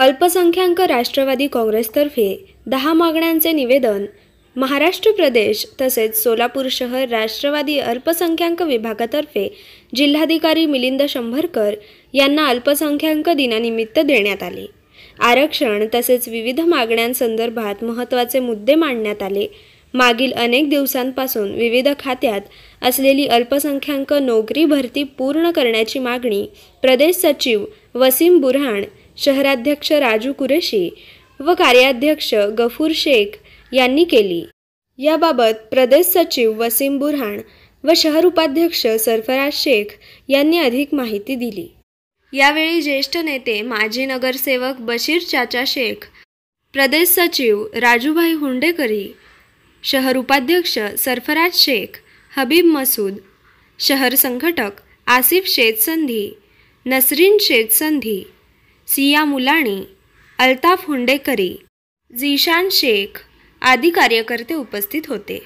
अल्पसंख्याक राष्ट्रवादी काँग्रेसतर्फे दहा मागण्यांचे निवेदन महाराष्ट्र प्रदेश तसेच सोलापूर शहर राष्ट्रवादी अल्पसंख्याक विभागातर्फे जिल्हाधिकारी मिलिंद शंभरकर यांना अल्पसंख्याक दिनानिमित्त देण्यात आले आरक्षण तसेच विविध मागण्यांसंदर्भात महत्त्वाचे मुद्दे मांडण्यात आले मागील अनेक दिवसांपासून विविध खात्यात असलेली अल्पसंख्याक नोकरी भरती पूर्ण करण्याची मागणी प्रदेश सचिव वसीम बुरहाण शहराध्यक्ष राजू कुरेशी व कार्याध्यक्ष गफूर शेख यांनी केली याबाबत प्रदेश सचिव वसीम बुरहाण व शहर उपाध्यक्ष सरफराज शेख यांनी अधिक माहिती दिली यावेळी ज्येष्ठ नेते माजी नगरसेवक बशीर चाचा शेख प्रदेश सचिव राजूभाई हुंडेकरी शहर उपाध्यक्ष सरफराज शेख हबीब मसूद शहर संघटक आसिफ शेतसंधी नसरीन शेतसंधी सिया मुलाणी अल्ताफ हुंडेकरी झीशान शेख आदी कार्यकर्ते उपस्थित होते